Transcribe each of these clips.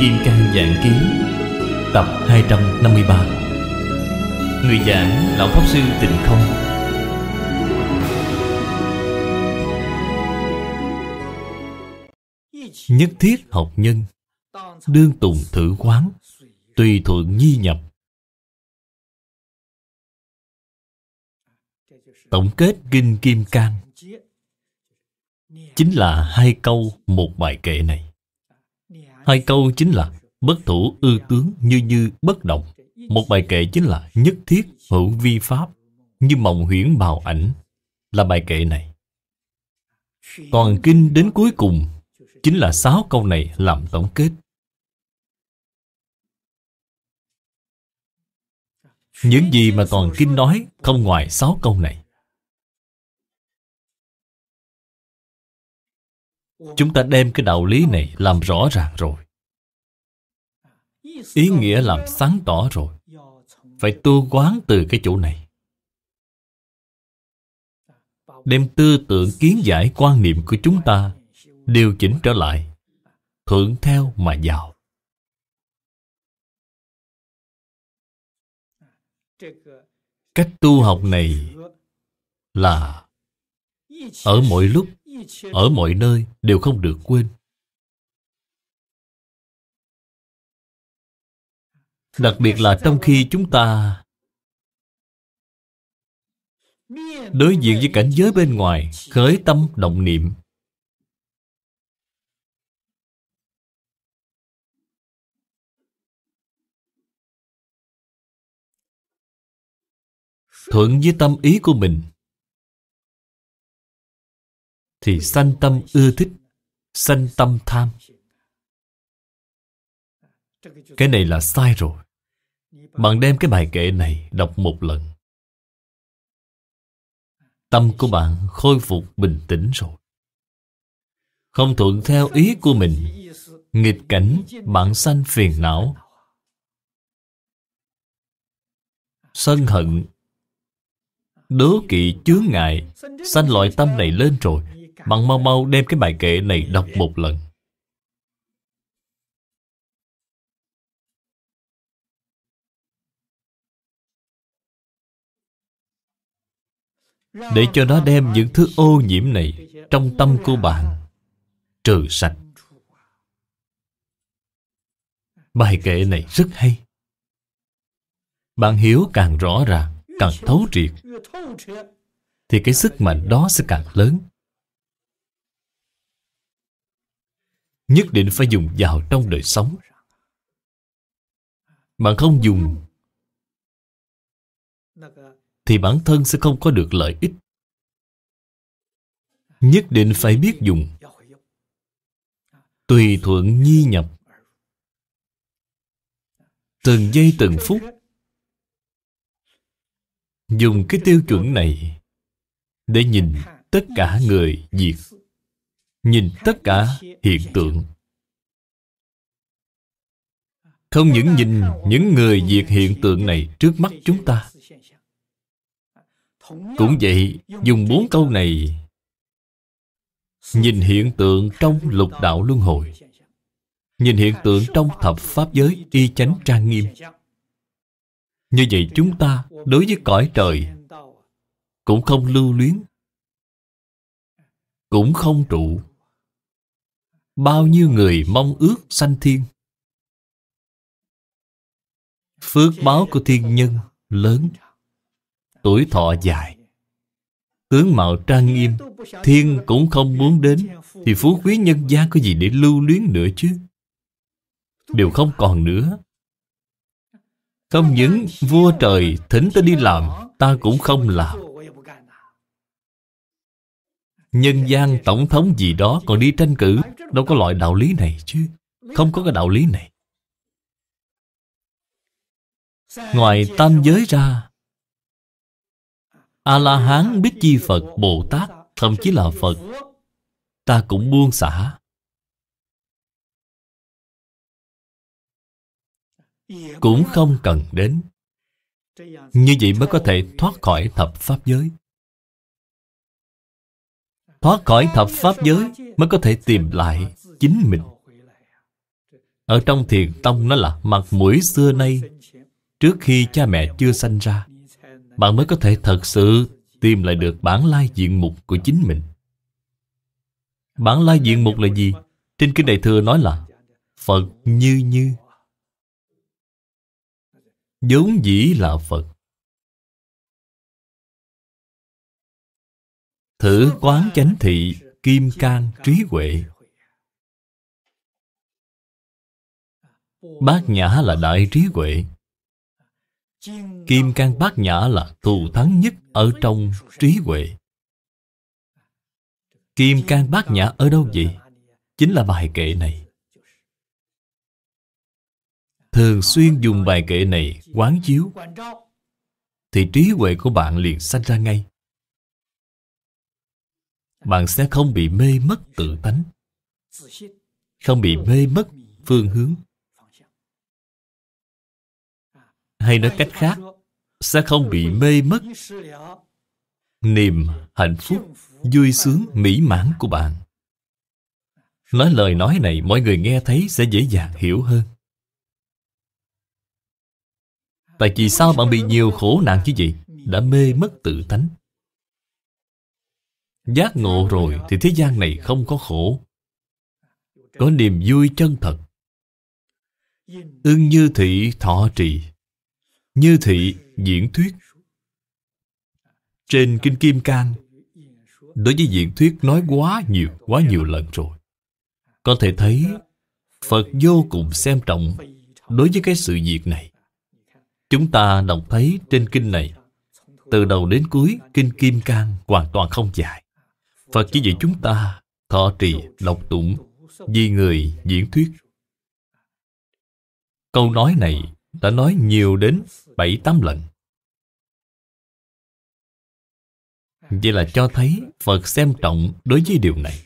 Kim Cang Dạng Ký Tập 253 Người giảng Lão Pháp Sư Tịnh Không Nhất thiết học nhân Đương tùng thử quán Tùy thuận nhi nhập Tổng kết Kinh Kim Cang Chính là hai câu một bài kệ này Hai câu chính là bất thủ ư tướng như như bất động. Một bài kệ chính là nhất thiết hữu vi pháp như mộng huyễn bào ảnh là bài kệ này. Toàn kinh đến cuối cùng chính là sáu câu này làm tổng kết. Những gì mà toàn kinh nói không ngoài sáu câu này. chúng ta đem cái đạo lý này làm rõ ràng rồi ý nghĩa làm sáng tỏ rồi phải tu quán từ cái chỗ này đem tư tưởng kiến giải quan niệm của chúng ta điều chỉnh trở lại thuận theo mà vào. cách tu học này là ở mỗi lúc ở mọi nơi đều không được quên. Đặc biệt là trong khi chúng ta đối diện với cảnh giới bên ngoài, khởi tâm động niệm. Thuận với tâm ý của mình thì sanh tâm ưa thích sanh tâm tham cái này là sai rồi bạn đem cái bài kệ này đọc một lần tâm của bạn khôi phục bình tĩnh rồi không thuận theo ý của mình nghịch cảnh bạn sanh phiền não sân hận đố kỵ chướng ngại sanh loại tâm này lên rồi bạn mau mau đem cái bài kệ này đọc một lần Để cho nó đem những thứ ô nhiễm này Trong tâm của bạn Trừ sạch Bài kệ này rất hay Bạn hiểu càng rõ ràng Càng thấu triệt Thì cái sức mạnh đó sẽ càng lớn nhất định phải dùng vào trong đời sống bạn không dùng thì bản thân sẽ không có được lợi ích nhất định phải biết dùng tùy thuận nhi nhập từng giây từng phút dùng cái tiêu chuẩn này để nhìn tất cả người việt nhìn tất cả hiện tượng không những nhìn những người diệt hiện tượng này trước mắt chúng ta cũng vậy dùng bốn câu này nhìn hiện tượng trong lục đạo luân hồi nhìn hiện tượng trong thập pháp giới y chánh trang nghiêm như vậy chúng ta đối với cõi trời cũng không lưu luyến cũng không trụ bao nhiêu người mong ước sanh thiên. Phước báo của thiên nhân lớn, tuổi thọ dài, tướng mạo trang nghiêm, thiên cũng không muốn đến, thì phú quý nhân gia có gì để lưu luyến nữa chứ? Đều không còn nữa. Không những vua trời thỉnh ta đi làm, ta cũng không làm. Nhân gian tổng thống gì đó còn đi tranh cử Đâu có loại đạo lý này chứ Không có cái đạo lý này Ngoài tam giới ra A-la-hán, biết Chi Phật, Bồ Tát Thậm chí là Phật Ta cũng buông xả Cũng không cần đến Như vậy mới có thể thoát khỏi thập pháp giới thoát khỏi thập pháp giới mới có thể tìm lại chính mình ở trong thiền tông nó là mặt mũi xưa nay trước khi cha mẹ chưa sanh ra bạn mới có thể thật sự tìm lại được bản lai diện mục của chính mình bản lai diện mục là gì trên kinh đại thừa nói là phật như như vốn dĩ là phật Thử quán chánh thị kim can trí huệ Bát nhã là đại trí huệ Kim can bát nhã là thù thắng nhất ở trong trí huệ Kim can bát nhã ở đâu vậy? Chính là bài kệ này Thường xuyên dùng bài kệ này quán chiếu Thì trí huệ của bạn liền sanh ra ngay bạn sẽ không bị mê mất tự tánh không bị mê mất phương hướng hay nói cách khác sẽ không bị mê mất niềm hạnh phúc vui sướng mỹ mãn của bạn nói lời nói này mọi người nghe thấy sẽ dễ dàng hiểu hơn tại vì sao bạn bị nhiều khổ nạn như vậy đã mê mất tự tánh Giác ngộ rồi thì thế gian này không có khổ Có niềm vui chân thật Ưng như thị thọ trì Như thị diễn thuyết Trên Kinh Kim Cang Đối với diễn thuyết nói quá nhiều, quá nhiều lần rồi Có thể thấy Phật vô cùng xem trọng Đối với cái sự việc này Chúng ta đọc thấy trên kinh này Từ đầu đến cuối Kinh Kim Cang hoàn toàn không dài Phật chỉ dạy chúng ta thọ trì, lộc tụng, vì người diễn thuyết. Câu nói này đã nói nhiều đến bảy tám lần. Vậy là cho thấy Phật xem trọng đối với điều này.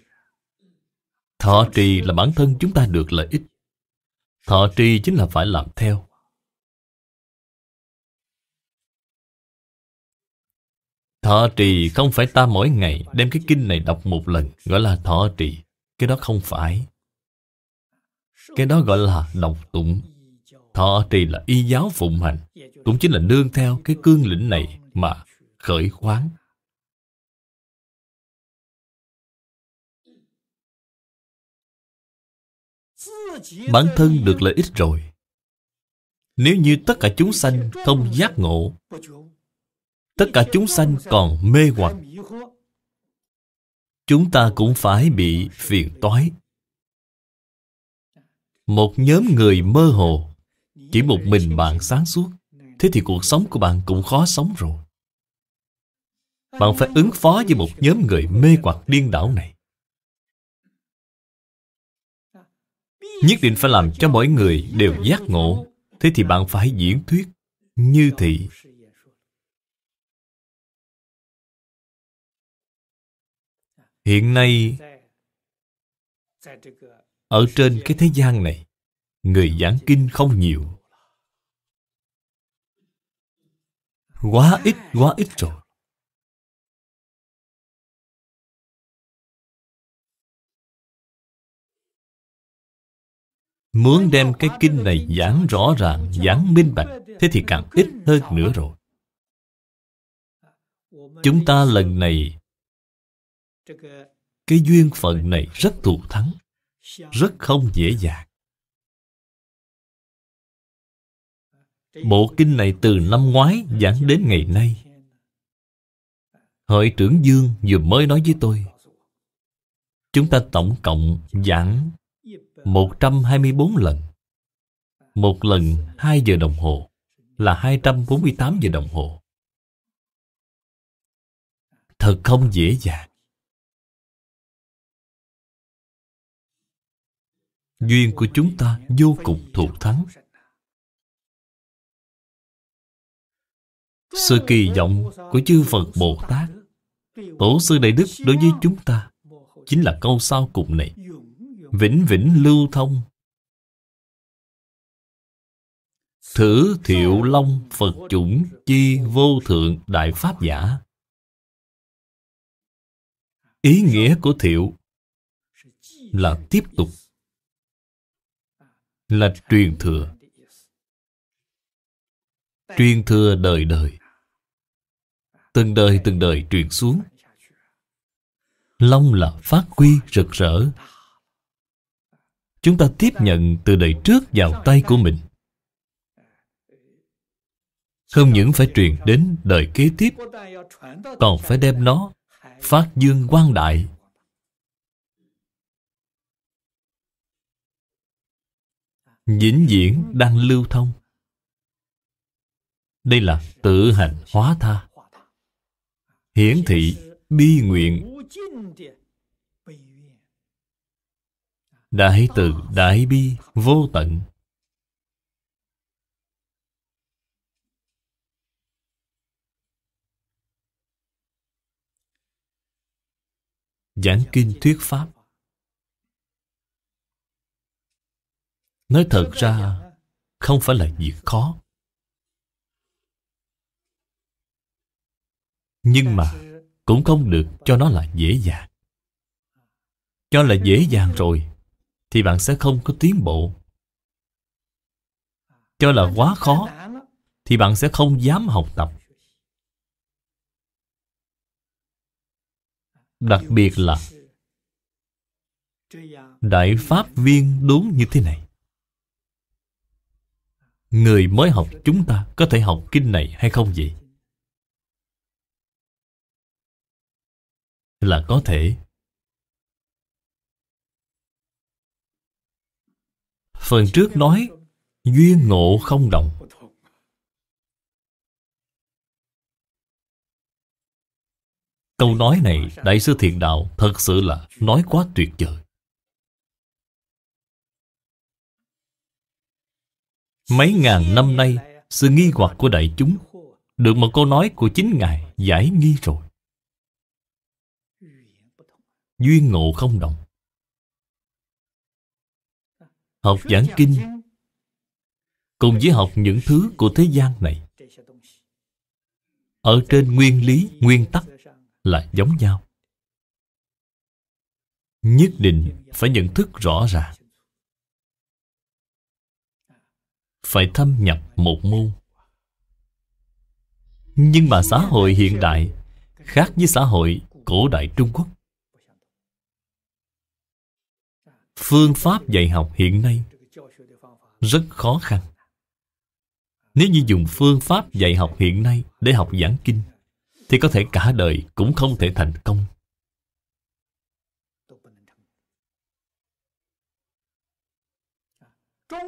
Thọ trì là bản thân chúng ta được lợi ích. Thọ trì chính là phải làm theo. Thọ trì không phải ta mỗi ngày đem cái kinh này đọc một lần, gọi là thọ trì. Cái đó không phải. Cái đó gọi là đọc tụng. Thọ trì là y giáo phụng hành, cũng chính là nương theo cái cương lĩnh này mà khởi khoáng. Bản thân được lợi ích rồi. Nếu như tất cả chúng sanh không giác ngộ, tất cả chúng sanh còn mê hoặc chúng ta cũng phải bị phiền toái một nhóm người mơ hồ chỉ một mình bạn sáng suốt thế thì cuộc sống của bạn cũng khó sống rồi bạn phải ứng phó với một nhóm người mê hoặc điên đảo này nhất định phải làm cho mỗi người đều giác ngộ thế thì bạn phải diễn thuyết như thị hiện nay ở trên cái thế gian này người giảng kinh không nhiều quá ít quá ít rồi muốn đem cái kinh này giảng rõ ràng giảng minh bạch thế thì càng ít hơn nữa rồi chúng ta lần này cái duyên phận này rất thù thắng rất không dễ dàng bộ kinh này từ năm ngoái giảng đến ngày nay hội trưởng dương vừa mới nói với tôi chúng ta tổng cộng giảng 124 lần. Một lần 2 giờ đồng hồ là 248 giờ đồng hồ. Thật không dễ dàng. duyên của chúng ta vô cùng thụ thắng sự kỳ vọng của chư phật bồ tát tổ sư đại đức đối với chúng ta chính là câu sau cùng này vĩnh vĩnh lưu thông thử thiệu long phật chủng chi vô thượng đại pháp giả ý nghĩa của thiệu là tiếp tục là truyền thừa truyền thừa đời đời từng đời từng đời truyền xuống long là phát huy rực rỡ chúng ta tiếp nhận từ đời trước vào tay của mình không những phải truyền đến đời kế tiếp còn phải đem nó phát dương quang đại vĩnh viễn đang lưu thông đây là tự hành hóa tha hiển thị bi nguyện đại từ đại bi vô tận giảng kinh thuyết pháp Nói thật ra Không phải là việc khó Nhưng mà Cũng không được cho nó là dễ dàng Cho là dễ dàng rồi Thì bạn sẽ không có tiến bộ Cho là quá khó Thì bạn sẽ không dám học tập Đặc biệt là Đại Pháp viên đúng như thế này người mới học chúng ta có thể học kinh này hay không vậy là có thể phần trước nói duyên ngộ không động câu nói này đại sư thiện đạo thật sự là nói quá tuyệt vời Mấy ngàn năm nay Sự nghi hoặc của đại chúng Được một câu nói của chính Ngài giải nghi rồi Duyên ngộ không đồng Học giảng kinh Cùng với học những thứ của thế gian này Ở trên nguyên lý, nguyên tắc Là giống nhau Nhất định phải nhận thức rõ ràng phải thâm nhập một môn nhưng mà xã hội hiện đại khác với xã hội cổ đại trung quốc phương pháp dạy học hiện nay rất khó khăn nếu như dùng phương pháp dạy học hiện nay để học giảng kinh thì có thể cả đời cũng không thể thành công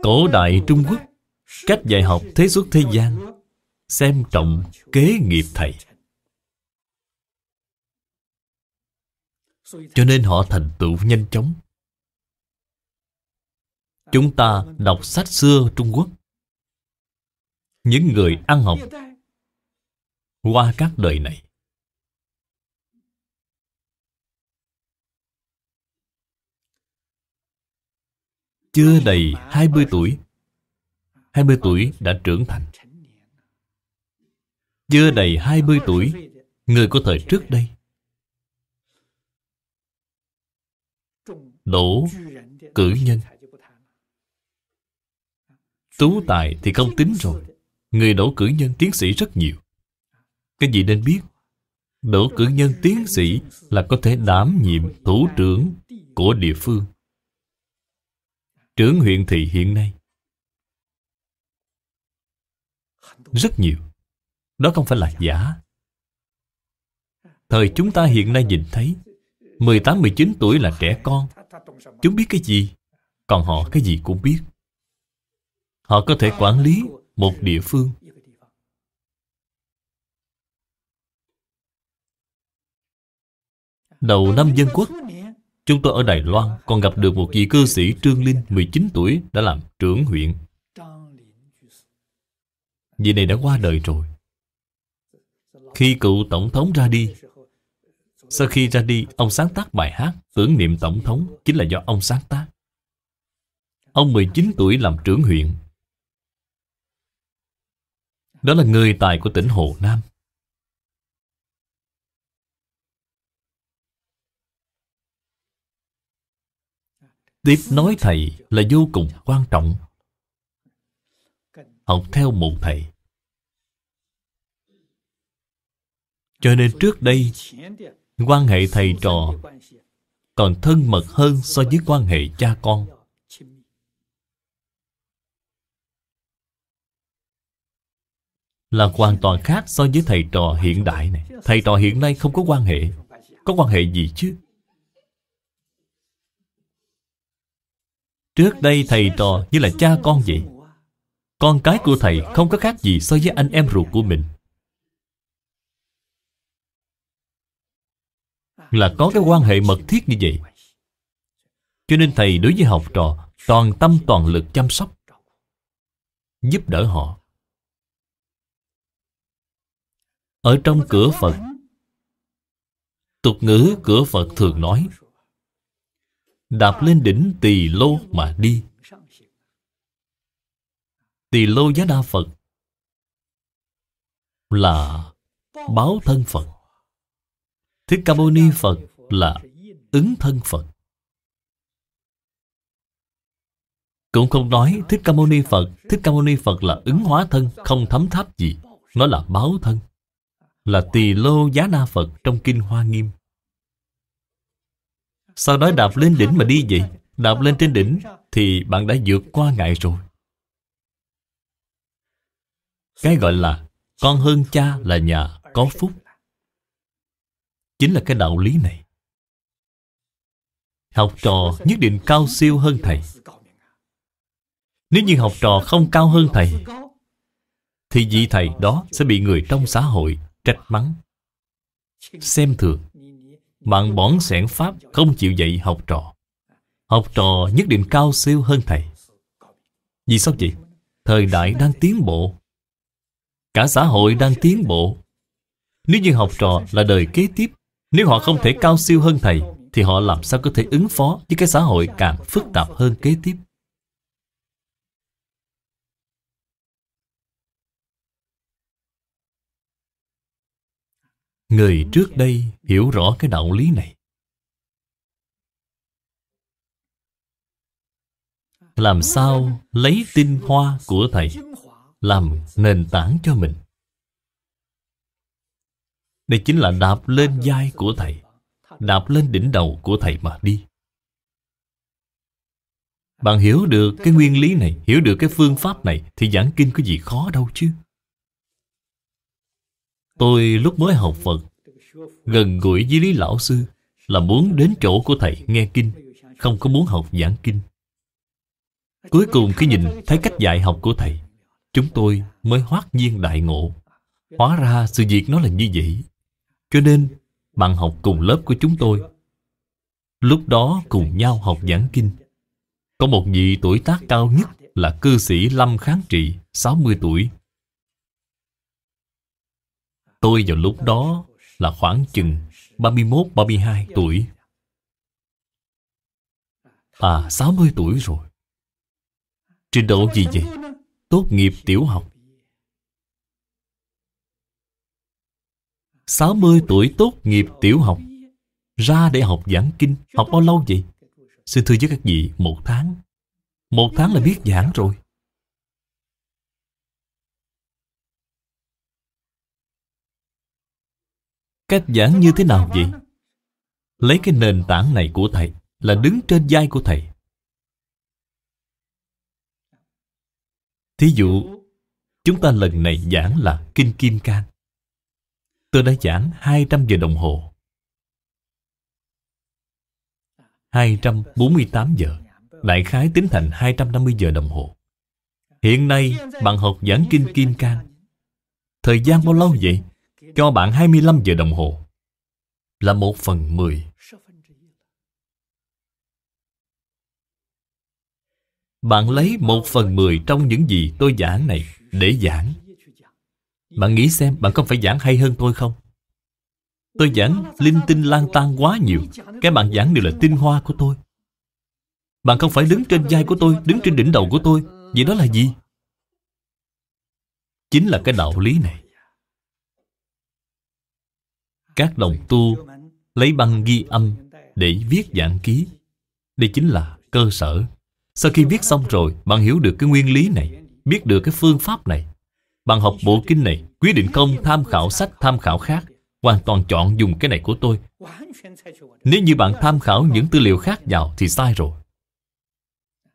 cổ đại trung quốc Cách dạy học thế xuất thế gian Xem trọng kế nghiệp thầy Cho nên họ thành tựu nhanh chóng Chúng ta đọc sách xưa Trung Quốc Những người ăn học Qua các đời này Chưa đầy 20 tuổi 20 tuổi đã trưởng thành. Chưa đầy 20 tuổi, người của thời trước đây đổ cử nhân tú tài thì không tính rồi người đổ cử nhân tiến sĩ rất nhiều cái gì nên biết đổ cử nhân tiến sĩ là có thể đảm nhiệm thủ trưởng của địa phương trưởng huyện thị hiện nay rất nhiều đó không phải là giả thời chúng ta hiện nay nhìn thấy 18-19 tuổi là trẻ con chúng biết cái gì còn họ cái gì cũng biết họ có thể quản lý một địa phương đầu năm dân quốc Chúng tôi ở Đài Loan còn gặp được một vị cư sĩ Trương Linh 19 tuổi đã làm trưởng huyện. Vì này đã qua đời rồi Khi cựu tổng thống ra đi Sau khi ra đi Ông sáng tác bài hát Tưởng niệm tổng thống Chính là do ông sáng tác Ông 19 tuổi làm trưởng huyện Đó là người tài của tỉnh Hồ Nam Tiếp nói thầy là vô cùng quan trọng học theo một thầy cho nên trước đây quan hệ thầy trò còn thân mật hơn so với quan hệ cha con là hoàn toàn khác so với thầy trò hiện đại này thầy trò hiện nay không có quan hệ có quan hệ gì chứ trước đây thầy trò như là cha con vậy con cái của thầy không có khác gì so với anh em ruột của mình Là có cái quan hệ mật thiết như vậy Cho nên thầy đối với học trò Toàn tâm toàn lực chăm sóc Giúp đỡ họ Ở trong cửa Phật Tục ngữ cửa Phật thường nói Đạp lên đỉnh tỳ lô mà đi Tỳ Lô Giá Đa Phật là báo thân Phật. Thích Ca Mâu Ni Phật là ứng thân Phật. Cũng không nói Thích Ca Mâu Ni Phật, Thích Ca Mâu Ni Phật là ứng hóa thân, không thấm tháp gì. Nó là báo thân, là tỳ lô giá na Phật trong Kinh Hoa Nghiêm. Sao nói đạp lên đỉnh mà đi vậy? Đạp lên trên đỉnh thì bạn đã vượt qua ngại rồi. Cái gọi là con hơn cha là nhà có phúc Chính là cái đạo lý này Học trò nhất định cao siêu hơn thầy Nếu như học trò không cao hơn thầy Thì vị thầy đó sẽ bị người trong xã hội trách mắng Xem thường Bạn bỏng sẻn pháp không chịu dạy học trò Học trò nhất định cao siêu hơn thầy Vì sao vậy? Thời đại đang tiến bộ cả xã hội đang tiến bộ. Nếu như học trò là đời kế tiếp, nếu họ không thể cao siêu hơn thầy, thì họ làm sao có thể ứng phó với cái xã hội càng phức tạp hơn kế tiếp. Người trước đây hiểu rõ cái đạo lý này. Làm sao lấy tinh hoa của Thầy làm nền tảng cho mình. Đây chính là đạp lên vai của Thầy, đạp lên đỉnh đầu của Thầy mà đi. Bạn hiểu được cái nguyên lý này, hiểu được cái phương pháp này thì giảng kinh có gì khó đâu chứ. Tôi lúc mới học Phật, gần gũi với Lý Lão Sư là muốn đến chỗ của Thầy nghe kinh, không có muốn học giảng kinh. Cuối cùng khi nhìn thấy cách dạy học của Thầy, chúng tôi mới hoát nhiên đại ngộ. Hóa ra sự việc nó là như vậy. Cho nên, bạn học cùng lớp của chúng tôi, lúc đó cùng nhau học giảng kinh. Có một vị tuổi tác cao nhất là cư sĩ Lâm Kháng Trị, 60 tuổi. Tôi vào lúc đó là khoảng chừng 31-32 tuổi. À, 60 tuổi rồi. Trình độ gì vậy? tốt nghiệp tiểu học 60 tuổi tốt nghiệp tiểu học Ra để học giảng kinh Học bao lâu vậy? Xin thưa với các vị, một tháng Một tháng là biết giảng rồi Cách giảng như thế nào vậy? Lấy cái nền tảng này của thầy Là đứng trên vai của thầy Thí dụ, chúng ta lần này giảng là Kinh Kim Cang. Tôi đã giảng 200 giờ đồng hồ. 248 giờ. Đại khái tính thành 250 giờ đồng hồ. Hiện nay, bạn học giảng Kinh Kim Cang. Thời gian bao lâu vậy? Cho bạn 25 giờ đồng hồ. Là một phần mười Bạn lấy một phần mười trong những gì tôi giảng này để giảng Bạn nghĩ xem bạn không phải giảng hay hơn tôi không? Tôi giảng linh tinh lang tan quá nhiều Cái bạn giảng đều là tinh hoa của tôi Bạn không phải đứng trên vai của tôi Đứng trên đỉnh đầu của tôi Vậy đó là gì? Chính là cái đạo lý này Các đồng tu lấy băng ghi âm để viết giảng ký Đây chính là cơ sở sau khi viết xong rồi, bạn hiểu được cái nguyên lý này, biết được cái phương pháp này. Bạn học bộ kinh này, quyết định công tham khảo sách tham khảo khác, hoàn toàn chọn dùng cái này của tôi. Nếu như bạn tham khảo những tư liệu khác vào thì sai rồi.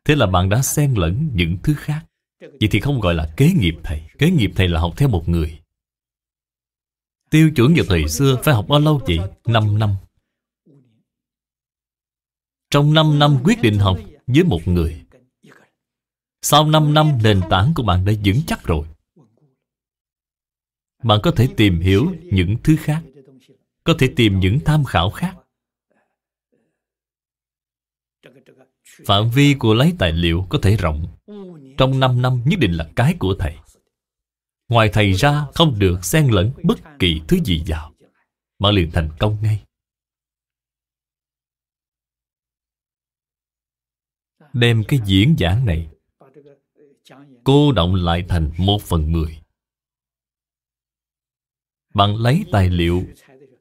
Thế là bạn đã xen lẫn những thứ khác. Vậy thì không gọi là kế nghiệp thầy. Kế nghiệp thầy là học theo một người. Tiêu chuẩn vào thời xưa phải học bao lâu vậy? 5 năm. Trong 5 năm quyết định học với một người Sau 5 năm nền tảng của bạn đã vững chắc rồi Bạn có thể tìm hiểu những thứ khác Có thể tìm những tham khảo khác Phạm vi của lấy tài liệu có thể rộng Trong 5 năm nhất định là cái của thầy Ngoài thầy ra không được xen lẫn bất kỳ thứ gì vào Bạn liền thành công ngay đem cái diễn giảng này cô động lại thành một phần mười bạn lấy tài liệu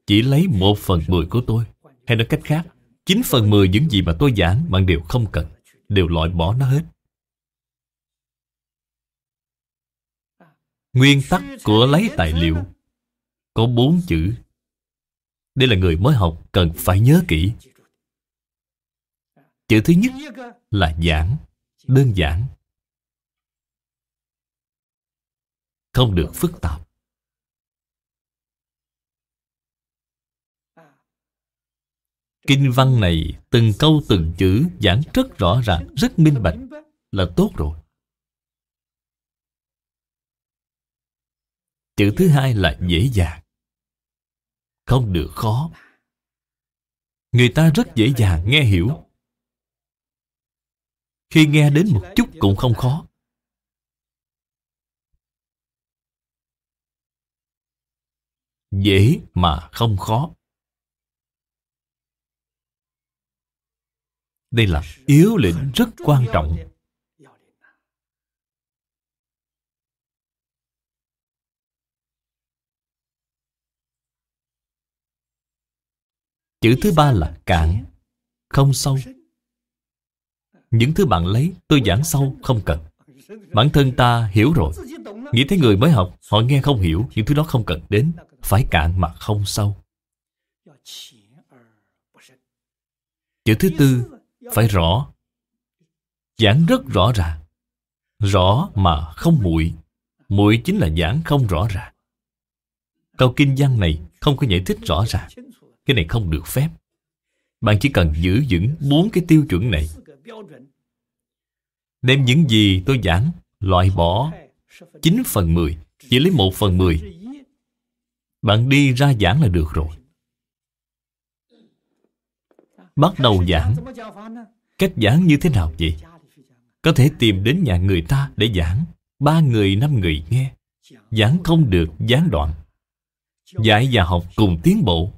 chỉ lấy một phần mười của tôi hay nói cách khác chín phần mười những gì mà tôi giảng bạn đều không cần đều loại bỏ nó hết nguyên tắc của lấy tài liệu có bốn chữ đây là người mới học cần phải nhớ kỹ chữ thứ nhất là giản, đơn giản không được phức tạp kinh văn này từng câu từng chữ giảng rất rõ ràng rất minh bạch là tốt rồi chữ thứ hai là dễ dàng không được khó người ta rất dễ dàng nghe hiểu khi nghe đến một chút cũng không khó Dễ mà không khó Đây là yếu lĩnh rất quan trọng Chữ thứ ba là cạn Không sâu những thứ bạn lấy tôi giảng sâu không cần Bản thân ta hiểu rồi Nghĩ thấy người mới học Họ nghe không hiểu Những thứ đó không cần đến Phải cạn mà không sâu Chữ thứ tư Phải rõ Giảng rất rõ ràng Rõ mà không muội muội chính là giảng không rõ ràng Câu kinh văn này không có giải thích rõ ràng Cái này không được phép Bạn chỉ cần giữ vững bốn cái tiêu chuẩn này Đem những gì tôi giảng loại bỏ 9 phần 10, chỉ lấy 1 phần 10. Bạn đi ra giảng là được rồi. Bắt đầu giảng. Cách giảng như thế nào vậy? Có thể tìm đến nhà người ta để giảng. Ba người, năm người nghe. Giảng không được, gián đoạn. Dạy và học cùng tiến bộ.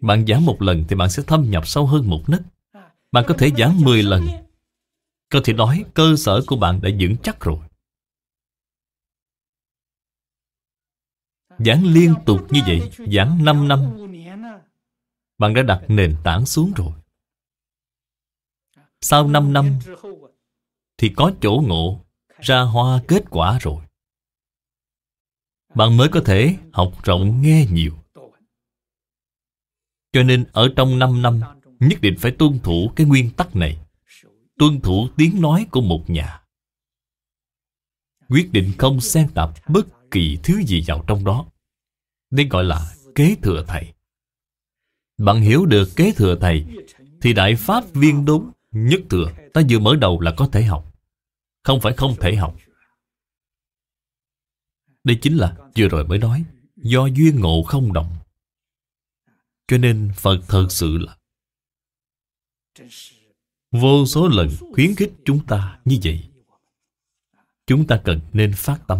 Bạn giảng một lần thì bạn sẽ thâm nhập sâu hơn một nấc. Bạn có thể giảm 10 lần Có thể nói cơ sở của bạn đã vững chắc rồi Giảng liên tục như vậy Giảng 5 năm Bạn đã đặt nền tảng xuống rồi Sau 5 năm Thì có chỗ ngộ Ra hoa kết quả rồi Bạn mới có thể học rộng nghe nhiều Cho nên ở trong 5 năm nhất định phải tuân thủ cái nguyên tắc này tuân thủ tiếng nói của một nhà quyết định không xen tạp bất kỳ thứ gì vào trong đó đây gọi là kế thừa thầy bạn hiểu được kế thừa thầy thì đại pháp viên đúng nhất thừa ta vừa mở đầu là có thể học không phải không thể học đây chính là vừa rồi mới nói do duyên ngộ không đồng cho nên phật thật sự là vô số lần khuyến khích chúng ta như vậy chúng ta cần nên phát tâm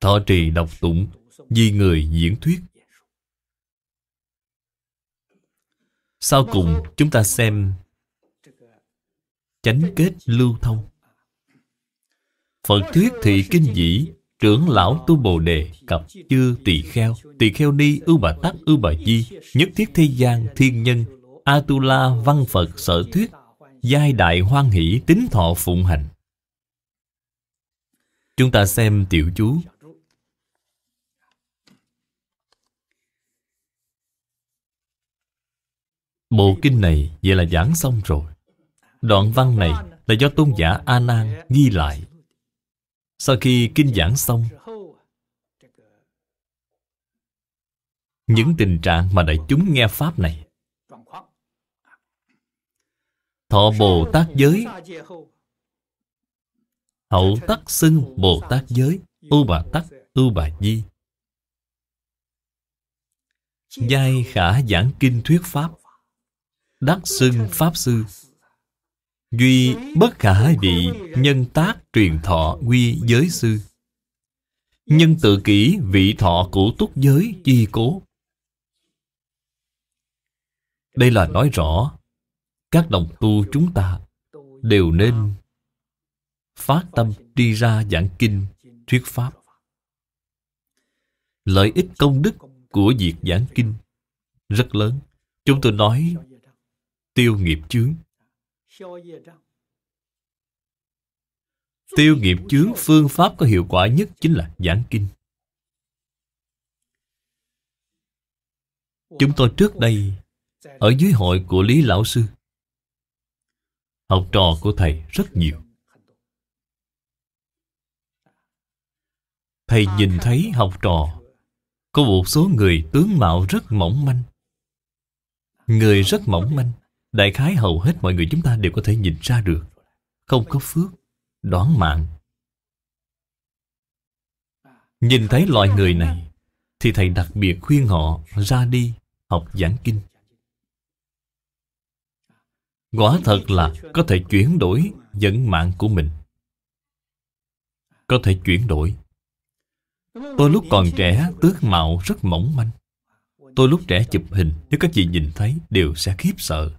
thọ trì đọc tụng vì người diễn thuyết sau cùng chúng ta xem chánh kết lưu thông phật thuyết thị kinh dĩ trưởng lão tu bồ đề cặp chư tỳ kheo tỳ kheo ni ưu bà tắc ưu bà di nhất thiết thế gian thiên nhân Atula văn Phật sở thuyết Giai đại hoan hỷ tính thọ phụng hành Chúng ta xem tiểu chú Bộ kinh này vậy là giảng xong rồi Đoạn văn này là do tôn giả A Nan ghi lại. Sau khi kinh giảng xong, những tình trạng mà đại chúng nghe pháp này Thọ Bồ Tát giới Hậu tắc xưng Bồ Tát giới Ưu bà tắc, ưu bà di Giai khả giảng kinh thuyết Pháp Đắc xưng Pháp Sư Duy bất khả vị nhân tác truyền thọ quy giới sư Nhân tự kỷ vị thọ cũ túc giới chi cố Đây là nói rõ các đồng tu chúng ta đều nên phát tâm đi ra giảng kinh, thuyết pháp. Lợi ích công đức của việc giảng kinh rất lớn. Chúng tôi nói tiêu nghiệp chướng. Tiêu nghiệp chướng phương pháp có hiệu quả nhất chính là giảng kinh. Chúng tôi trước đây ở dưới hội của Lý Lão Sư Học trò của thầy rất nhiều Thầy nhìn thấy học trò Có một số người tướng mạo rất mỏng manh Người rất mỏng manh Đại khái hầu hết mọi người chúng ta đều có thể nhìn ra được Không có phước Đoán mạng Nhìn thấy loại người này Thì thầy đặc biệt khuyên họ ra đi Học giảng kinh Quả thật là có thể chuyển đổi vận mạng của mình Có thể chuyển đổi Tôi lúc còn trẻ tước mạo rất mỏng manh Tôi lúc trẻ chụp hình Nếu các chị nhìn thấy đều sẽ khiếp sợ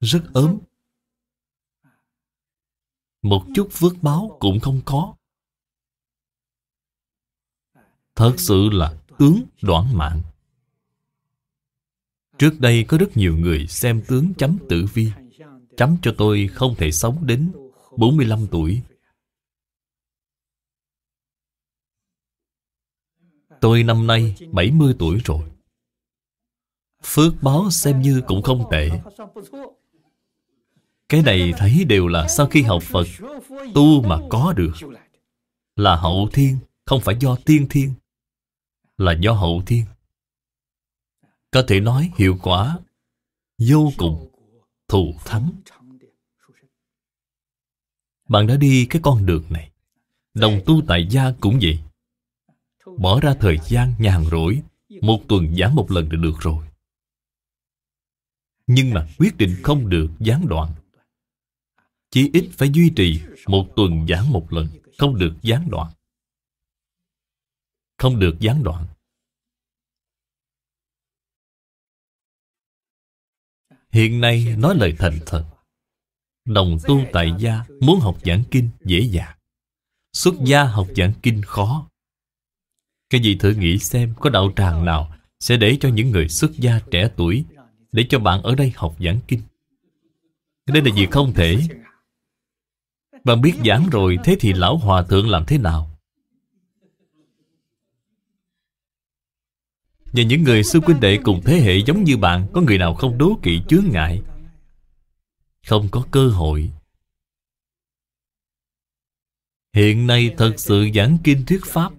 Rất ốm Một chút phước báo cũng không có Thật sự là tướng đoạn mạng Trước đây có rất nhiều người xem tướng chấm tử vi Chấm cho tôi không thể sống đến 45 tuổi Tôi năm nay 70 tuổi rồi Phước báo xem như cũng không tệ Cái này thấy đều là sau khi học Phật Tu mà có được Là hậu thiên Không phải do tiên thiên Là do hậu thiên có thể nói hiệu quả vô cùng thù thắng. Bạn đã đi cái con đường này. Đồng tu tại gia cũng vậy. Bỏ ra thời gian nhàn rỗi, một tuần giảng một lần là được rồi. Nhưng mà quyết định không được gián đoạn. Chỉ ít phải duy trì một tuần giảng một lần, không được gián đoạn. Không được gián đoạn. Hiện nay nói lời thành thật Đồng tu tại gia muốn học giảng kinh dễ dàng Xuất gia học giảng kinh khó cái gì thử nghĩ xem có đạo tràng nào Sẽ để cho những người xuất gia trẻ tuổi Để cho bạn ở đây học giảng kinh Đây là gì không thể Bạn biết giảng rồi Thế thì lão hòa thượng làm thế nào Và những người sư huynh đệ cùng thế hệ giống như bạn Có người nào không đố kỵ chướng ngại Không có cơ hội Hiện nay thật sự giảng kinh thuyết pháp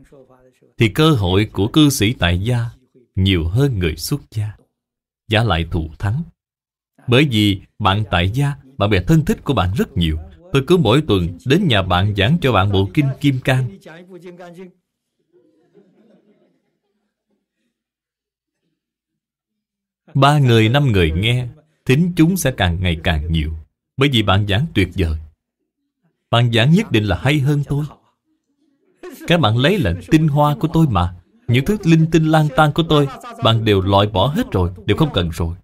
Thì cơ hội của cư sĩ tại gia Nhiều hơn người xuất gia Giá lại thù thắng Bởi vì bạn tại gia Bạn bè thân thích của bạn rất nhiều Tôi cứ mỗi tuần đến nhà bạn giảng cho bạn bộ kinh Kim Cang Ba người, năm người nghe Thính chúng sẽ càng ngày càng nhiều Bởi vì bạn giảng tuyệt vời Bạn giảng nhất định là hay hơn tôi Các bạn lấy là tinh hoa của tôi mà Những thứ linh tinh lang tan của tôi Bạn đều loại bỏ hết rồi Đều không cần rồi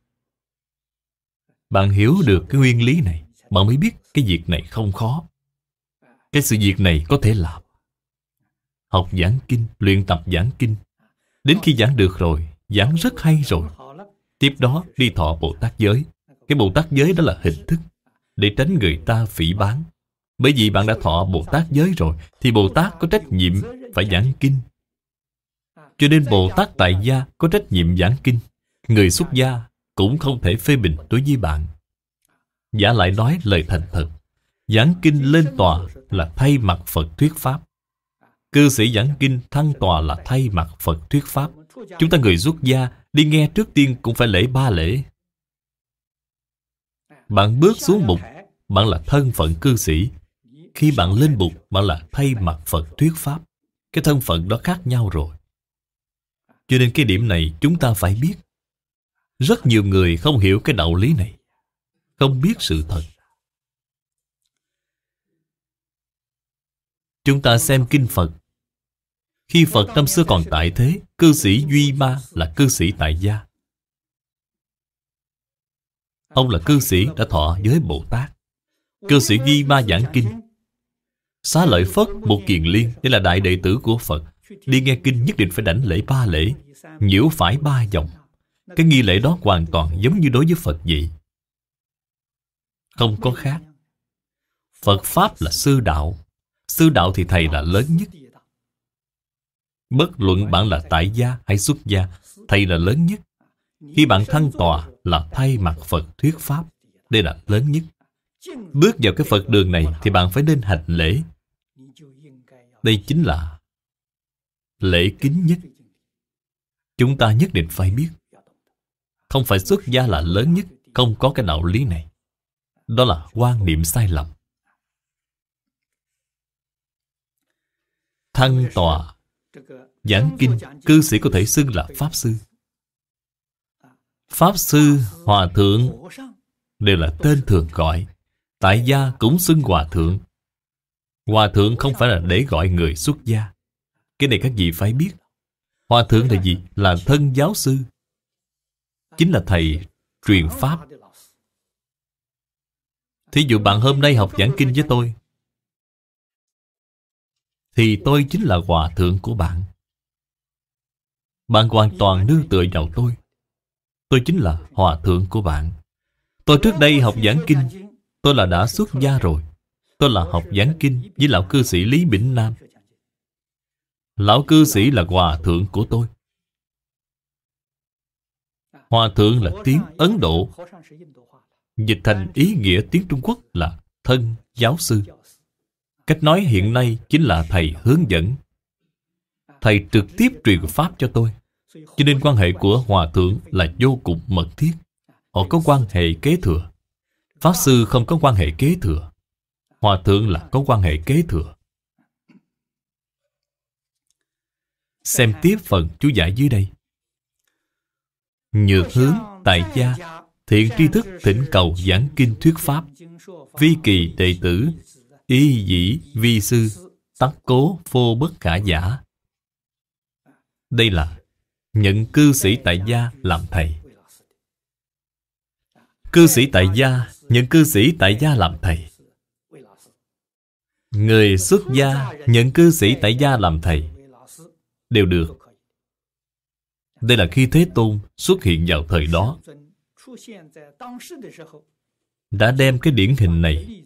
Bạn hiểu được cái nguyên lý này Bạn mới biết cái việc này không khó Cái sự việc này có thể làm Học giảng kinh Luyện tập giảng kinh Đến khi giảng được rồi Giảng rất hay rồi Tiếp đó đi thọ Bồ Tát giới. Cái Bồ Tát giới đó là hình thức để tránh người ta phỉ bán. Bởi vì bạn đã thọ Bồ Tát giới rồi thì Bồ Tát có trách nhiệm phải giảng kinh. Cho nên Bồ Tát tại gia có trách nhiệm giảng kinh. Người xuất gia cũng không thể phê bình đối với bạn. Giả lại nói lời thành thật. Giảng kinh lên tòa là thay mặt Phật thuyết Pháp. Cư sĩ giảng kinh thăng tòa là thay mặt Phật thuyết Pháp. Chúng ta người xuất gia Đi nghe trước tiên cũng phải lễ ba lễ Bạn bước xuống mục Bạn là thân phận cư sĩ Khi bạn lên mục Bạn là thay mặt Phật thuyết Pháp Cái thân phận đó khác nhau rồi Cho nên cái điểm này chúng ta phải biết Rất nhiều người không hiểu cái đạo lý này Không biết sự thật Chúng ta xem kinh Phật khi Phật năm xưa còn tại thế Cư sĩ Duy Ma là cư sĩ tại gia Ông là cư sĩ đã thọ giới Bồ Tát Cư sĩ Duy Ma giảng kinh Xá lợi Phất một kiền liên Đây là đại đệ tử của Phật Đi nghe kinh nhất định phải đảnh lễ ba lễ Nhiễu phải ba dòng Cái nghi lễ đó hoàn toàn giống như đối với Phật vậy Không có khác Phật Pháp là sư đạo Sư đạo thì thầy là lớn nhất Bất luận bạn là tại gia hay xuất gia, thầy là lớn nhất. Khi bạn thăng tòa là thay mặt Phật thuyết Pháp, đây là lớn nhất. Bước vào cái Phật đường này thì bạn phải nên hành lễ. Đây chính là lễ kính nhất. Chúng ta nhất định phải biết. Không phải xuất gia là lớn nhất, không có cái đạo lý này. Đó là quan niệm sai lầm. Thăng tòa Giảng kinh, cư sĩ có thể xưng là Pháp Sư. Pháp Sư, Hòa Thượng đều là tên thường gọi. Tại gia cũng xưng Hòa Thượng. Hòa Thượng không phải là để gọi người xuất gia. Cái này các vị phải biết. Hòa Thượng là gì? Là thân giáo sư. Chính là thầy truyền Pháp Thí dụ bạn hôm nay học giảng kinh với tôi thì tôi chính là hòa thượng của bạn. Bạn hoàn toàn nương tựa vào tôi. Tôi chính là hòa thượng của bạn. Tôi trước đây học giảng kinh, tôi là đã xuất gia rồi. Tôi là học giảng kinh với lão cư sĩ Lý Bỉnh Nam. Lão cư sĩ là hòa thượng của tôi. Hòa thượng là tiếng Ấn Độ Dịch thành ý nghĩa tiếng Trung Quốc là thân giáo sư cách nói hiện nay chính là thầy hướng dẫn thầy trực tiếp truyền pháp cho tôi cho nên quan hệ của hòa thượng là vô cùng mật thiết họ có quan hệ kế thừa pháp sư không có quan hệ kế thừa hòa thượng là có quan hệ kế thừa xem tiếp phần chú giải dưới đây nhược hướng tại gia thiện tri thức thỉnh cầu giảng kinh thuyết pháp vi kỳ đệ tử y dĩ vi sư tắc cố vô bất khả giả đây là nhận cư sĩ tại gia làm thầy cư sĩ tại gia nhận cư sĩ tại gia làm thầy người xuất gia nhận cư sĩ tại gia làm thầy đều được đây là khi thế tôn xuất hiện vào thời đó đã đem cái điển hình này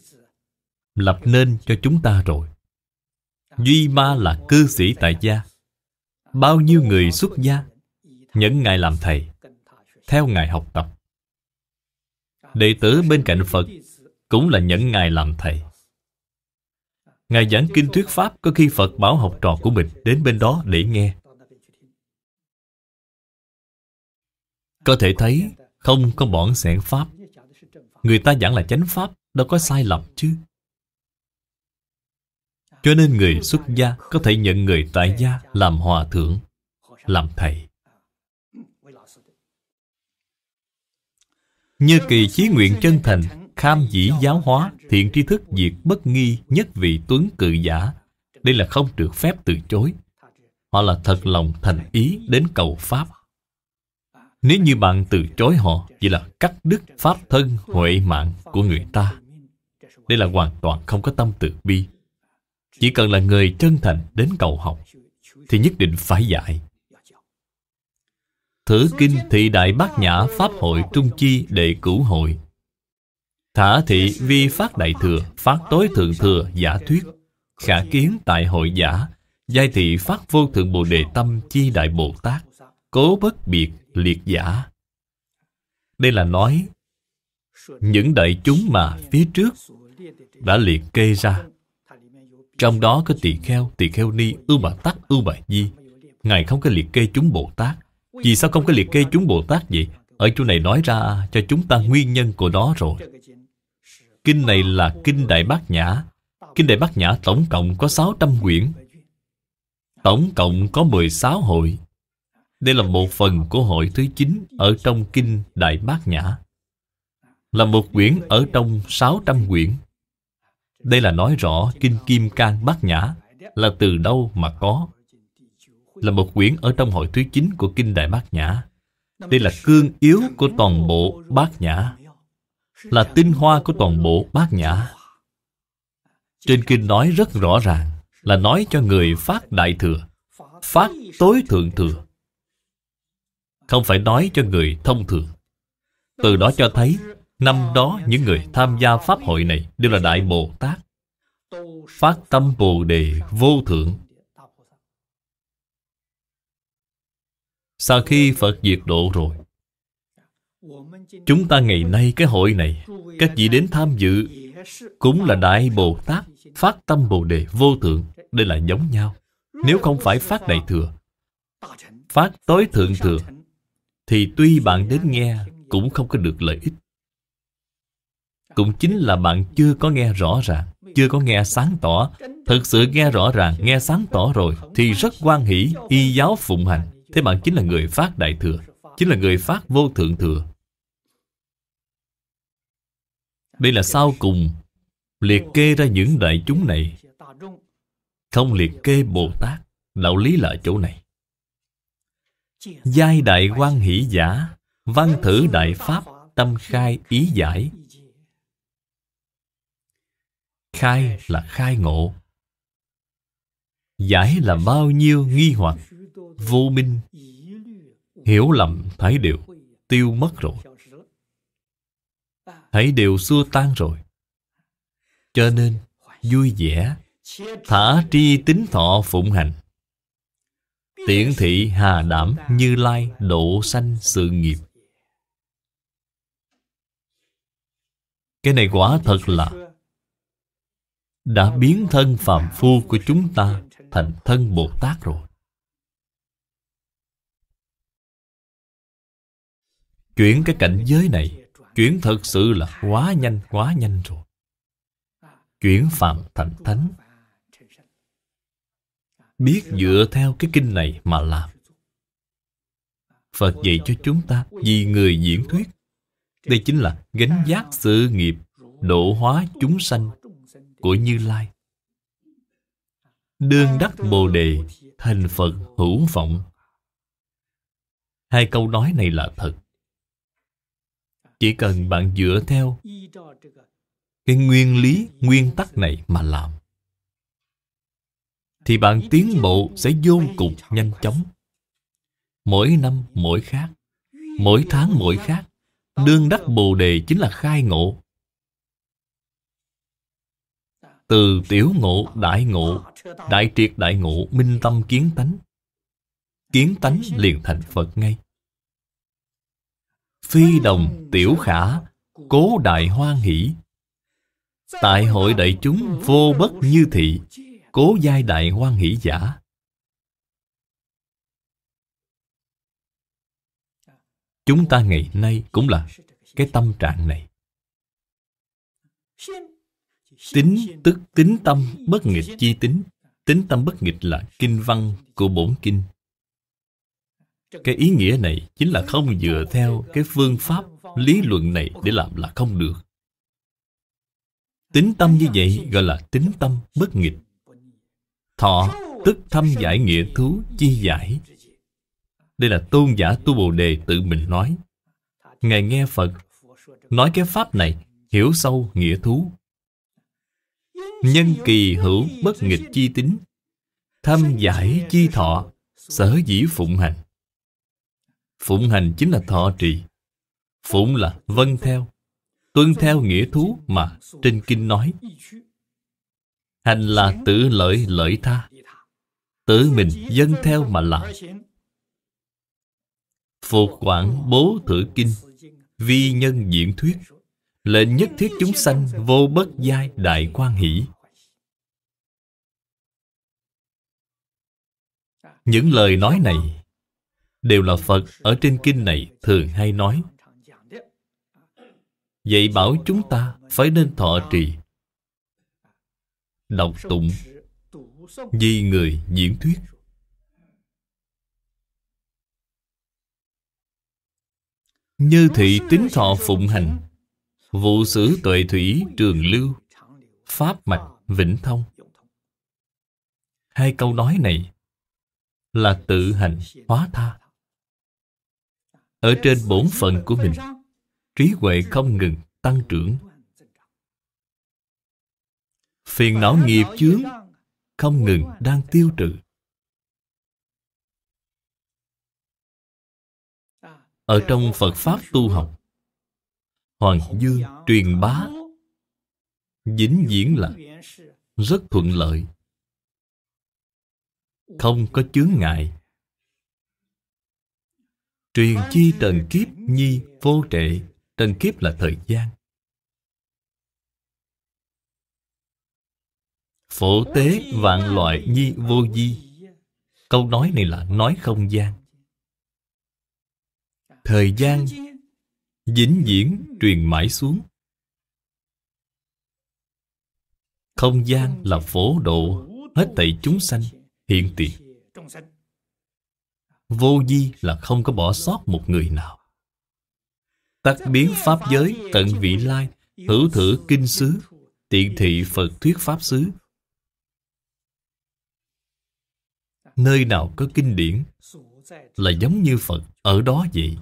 lập nên cho chúng ta rồi duy ma là cư sĩ tại gia bao nhiêu người xuất gia những ngài làm thầy theo ngài học tập đệ tử bên cạnh phật cũng là những ngài làm thầy ngài giảng kinh thuyết pháp có khi phật bảo học trò của mình đến bên đó để nghe có thể thấy không có bọn sẻn pháp người ta giảng là chánh pháp đâu có sai lầm chứ cho nên người xuất gia có thể nhận người tại gia làm hòa thượng, làm thầy. Như kỳ chí nguyện chân thành, kham dĩ giáo hóa, thiện tri thức diệt bất nghi, nhất vị tuấn cự giả. Đây là không được phép từ chối. Họ là thật lòng thành ý đến cầu Pháp. Nếu như bạn từ chối họ, chỉ là cắt đứt Pháp thân huệ mạng của người ta. Đây là hoàn toàn không có tâm từ bi, chỉ cần là người chân thành đến cầu học Thì nhất định phải dạy Thử kinh thị đại bát nhã Pháp hội trung chi đệ cửu hội Thả thị vi phát đại thừa Phát tối thượng thừa giả thuyết Khả kiến tại hội giả Giai thị phát vô thượng bồ đề tâm chi đại Bồ Tát Cố bất biệt liệt giả Đây là nói Những đại chúng mà phía trước Đã liệt kê ra trong đó có tỳ kheo, tỳ kheo ni, ưu bà tắc, ưu bà di. Ngài không có liệt kê chúng Bồ Tát. Vì sao không có liệt kê chúng Bồ Tát vậy? Ở chỗ này nói ra cho chúng ta nguyên nhân của nó rồi. Kinh này là Kinh Đại Bát Nhã. Kinh Đại Bát Nhã tổng cộng có 600 quyển. Tổng cộng có 16 hội. Đây là một phần của hội thứ 9 ở trong Kinh Đại Bát Nhã. Là một quyển ở trong 600 quyển. Đây là nói rõ Kinh Kim Cang Bát Nhã là từ đâu mà có. Là một quyển ở trong hội thứ 9 của Kinh Đại Bát Nhã. Đây là cương yếu của toàn bộ Bát Nhã. Là tinh hoa của toàn bộ Bát Nhã. Trên kinh nói rất rõ ràng là nói cho người phát đại thừa, phát tối thượng thừa. Không phải nói cho người thông thường. Từ đó cho thấy Năm đó những người tham gia Pháp hội này Đều là Đại Bồ Tát Phát tâm Bồ Đề vô thượng Sau khi Phật diệt độ rồi Chúng ta ngày nay cái hội này Các vị đến tham dự Cũng là Đại Bồ Tát Phát tâm Bồ Đề vô thượng Đây là giống nhau Nếu không phải phát đại thừa Phát tối thượng thừa Thì tuy bạn đến nghe Cũng không có được lợi ích cũng chính là bạn chưa có nghe rõ ràng chưa có nghe sáng tỏ thực sự nghe rõ ràng nghe sáng tỏ rồi thì rất quan hỷ y giáo phụng hành thế bạn chính là người phát đại thừa chính là người phát vô thượng thừa đây là sau cùng liệt kê ra những đại chúng này không liệt kê bồ tát đạo lý là chỗ này giai đại quan hỷ giả văn thử đại pháp tâm khai ý giải Khai là khai ngộ Giải là bao nhiêu nghi hoặc Vô minh Hiểu lầm thấy điều Tiêu mất rồi Thấy điều xua tan rồi Cho nên vui vẻ Thả tri tính thọ phụng hành Tiễn thị hà đảm như lai độ sanh sự nghiệp Cái này quả thật là đã biến thân phàm phu của chúng ta thành thân Bồ Tát rồi. Chuyển cái cảnh giới này, chuyển thật sự là quá nhanh, quá nhanh rồi. Chuyển phạm thành thánh. Biết dựa theo cái kinh này mà làm. Phật dạy cho chúng ta vì người diễn thuyết. Đây chính là gánh giác sự nghiệp độ hóa chúng sanh của Như Lai. Đương đắc Bồ Đề thành Phật hữu vọng. Hai câu nói này là thật. Chỉ cần bạn dựa theo cái nguyên lý, nguyên tắc này mà làm thì bạn tiến bộ sẽ vô cùng nhanh chóng. Mỗi năm mỗi khác, mỗi tháng mỗi khác, đương đắc Bồ đề chính là khai ngộ từ tiểu ngộ đại ngộ đại triệt đại ngộ minh tâm kiến tánh kiến tánh liền thành phật ngay phi đồng tiểu khả cố đại hoan hỷ tại hội đại chúng vô bất như thị cố giai đại hoan hỷ giả chúng ta ngày nay cũng là cái tâm trạng này Tính tức tính tâm bất nghịch chi tính Tính tâm bất nghịch là kinh văn của bổn kinh Cái ý nghĩa này chính là không dựa theo cái phương pháp lý luận này để làm là không được Tính tâm như vậy gọi là tính tâm bất nghịch Thọ tức thâm giải nghĩa thú chi giải Đây là tôn giả tu Bồ Đề tự mình nói Ngài nghe Phật Nói cái pháp này hiểu sâu nghĩa thú Nhân kỳ hữu bất nghịch chi tính Thâm giải chi thọ Sở dĩ phụng hành Phụng hành chính là thọ trì Phụng là vâng theo Tuân theo nghĩa thú mà trên kinh nói Hành là tự lợi lợi tha Tự mình dân theo mà làm Phục quản bố thử kinh Vi nhân diễn thuyết Lệnh nhất thiết chúng sanh vô bất giai đại quan hỷ Những lời nói này Đều là Phật ở trên kinh này thường hay nói Vậy bảo chúng ta phải nên thọ trì Đọc tụng Di người diễn thuyết Như thị tính thọ phụng hành Vụ sử tuệ thủy trường lưu Pháp mạch vĩnh thông Hai câu nói này Là tự hành hóa tha Ở trên bổn phận của mình Trí huệ không ngừng tăng trưởng Phiền não nghiệp chướng Không ngừng đang tiêu trừ Ở trong Phật Pháp tu học Hoàng dương truyền bá Dính diễn là Rất thuận lợi Không có chướng ngại Truyền chi trần kiếp nhi vô trệ Trần kiếp là thời gian Phổ tế vạn loại nhi vô di Câu nói này là nói không gian Thời gian vĩnh viễn truyền mãi xuống. Không gian là phổ độ hết thảy chúng sanh hiện tiền. Vô di là không có bỏ sót một người nào. Tắc biến pháp giới tận vị lai, hữu thử kinh xứ, tiện thị Phật thuyết pháp xứ. Nơi nào có kinh điển là giống như Phật ở đó vậy.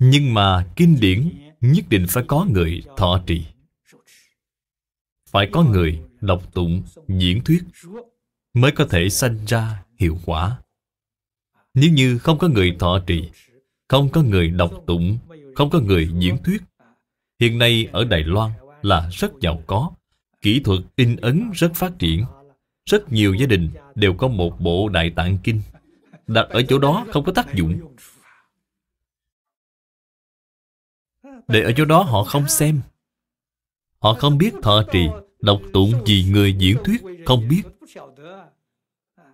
Nhưng mà kinh điển nhất định phải có người thọ trì. Phải có người đọc tụng, diễn thuyết mới có thể sanh ra hiệu quả. Nếu như không có người thọ trì, không có người đọc tụng, không có người diễn thuyết, hiện nay ở Đài Loan là rất giàu có, kỹ thuật in ấn rất phát triển. Rất nhiều gia đình đều có một bộ Đại Tạng Kinh. Đặt ở chỗ đó không có tác dụng, Để ở chỗ đó họ không xem Họ không biết thọ trì Đọc tụng vì người diễn thuyết Không biết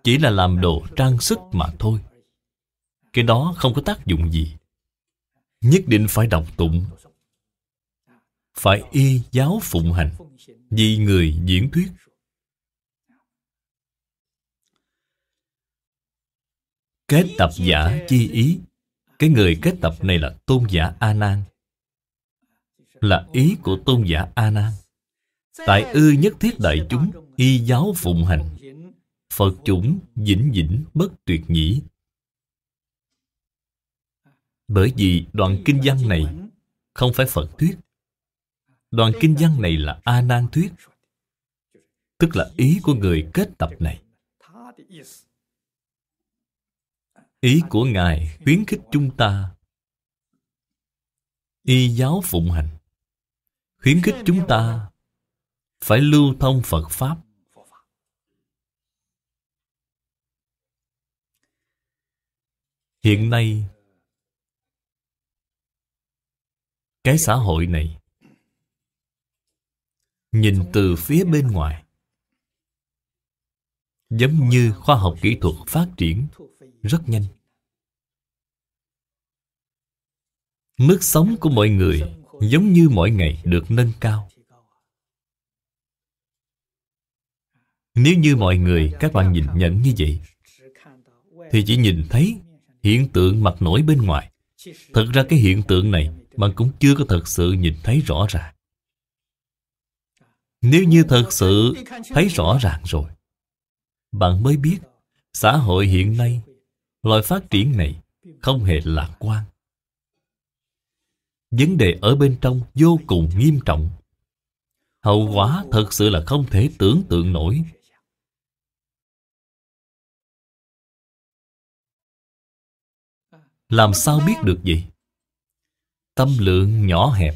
Chỉ là làm đồ trang sức mà thôi Cái đó không có tác dụng gì Nhất định phải đọc tụng Phải y giáo phụng hành Vì người diễn thuyết Kết tập giả chi ý Cái người kết tập này là tôn giả A Nan là ý của tôn giả A Nan. Tại ư nhất thiết đại chúng, y giáo phụng hành. Phật chủng vĩnh vĩnh bất tuyệt nhĩ. Bởi vì đoạn kinh văn này không phải Phật thuyết. Đoạn kinh văn này là A Nan thuyết. Tức là ý của người kết tập này. Ý của Ngài khuyến khích chúng ta y giáo phụng hành khuyến khích chúng ta phải lưu thông Phật Pháp. Hiện nay, cái xã hội này nhìn từ phía bên ngoài giống như khoa học kỹ thuật phát triển rất nhanh mức sống của mọi người giống như mỗi ngày được nâng cao nếu như mọi người các bạn nhìn nhận như vậy thì chỉ nhìn thấy hiện tượng mặt nổi bên ngoài thật ra cái hiện tượng này bạn cũng chưa có thật sự nhìn thấy rõ ràng nếu như thật sự thấy rõ ràng rồi bạn mới biết xã hội hiện nay loại phát triển này không hề lạc quan Vấn đề ở bên trong vô cùng nghiêm trọng Hậu quả thật sự là không thể tưởng tượng nổi Làm sao biết được gì Tâm lượng nhỏ hẹp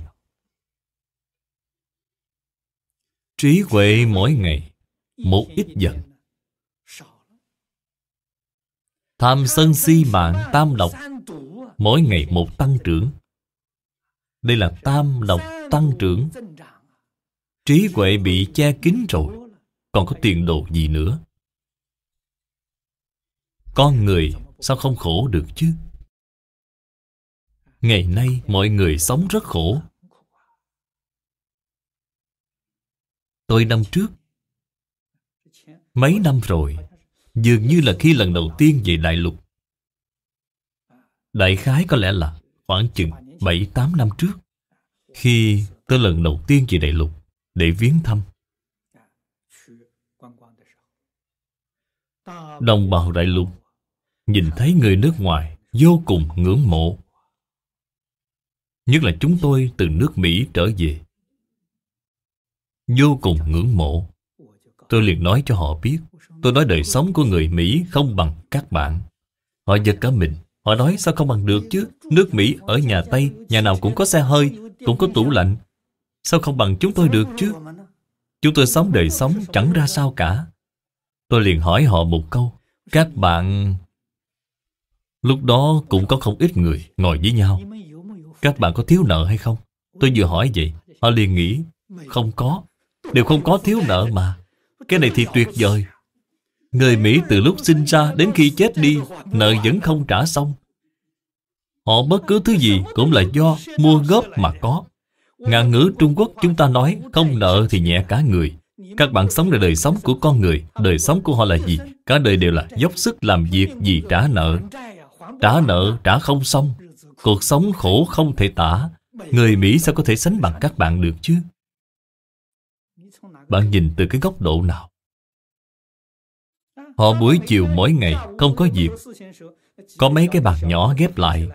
Trí huệ mỗi ngày Một ít dần Tham sân si mạng tam độc Mỗi ngày một tăng trưởng đây là tam độc tăng trưởng Trí huệ bị che kín rồi Còn có tiền đồ gì nữa Con người sao không khổ được chứ Ngày nay mọi người sống rất khổ Tôi năm trước Mấy năm rồi Dường như là khi lần đầu tiên về đại lục Đại khái có lẽ là khoảng chừng bảy tám năm trước Khi tôi lần đầu tiên về đại lục Để viếng thăm Đồng bào đại lục Nhìn thấy người nước ngoài Vô cùng ngưỡng mộ Nhất là chúng tôi từ nước Mỹ trở về Vô cùng ngưỡng mộ Tôi liền nói cho họ biết Tôi nói đời sống của người Mỹ không bằng các bạn Họ giật cả mình Họ nói sao không bằng được chứ Nước Mỹ ở nhà Tây Nhà nào cũng có xe hơi Cũng có tủ lạnh Sao không bằng chúng tôi được chứ Chúng tôi sống đời sống chẳng ra sao cả Tôi liền hỏi họ một câu Các bạn Lúc đó cũng có không ít người ngồi với nhau Các bạn có thiếu nợ hay không Tôi vừa hỏi vậy Họ liền nghĩ Không có Đều không có thiếu nợ mà Cái này thì tuyệt vời Người Mỹ từ lúc sinh ra đến khi chết đi Nợ vẫn không trả xong Họ bất cứ thứ gì cũng là do mua góp mà có Ngạn ngữ Trung Quốc chúng ta nói Không nợ thì nhẹ cả người Các bạn sống là đời sống của con người Đời sống của họ là gì? Cả đời đều là dốc sức làm việc vì trả nợ Trả nợ trả không xong Cuộc sống khổ không thể tả Người Mỹ sao có thể sánh bằng các bạn được chứ? Bạn nhìn từ cái góc độ nào? Họ buổi chiều mỗi ngày Không có dịp Có mấy cái bàn nhỏ ghép lại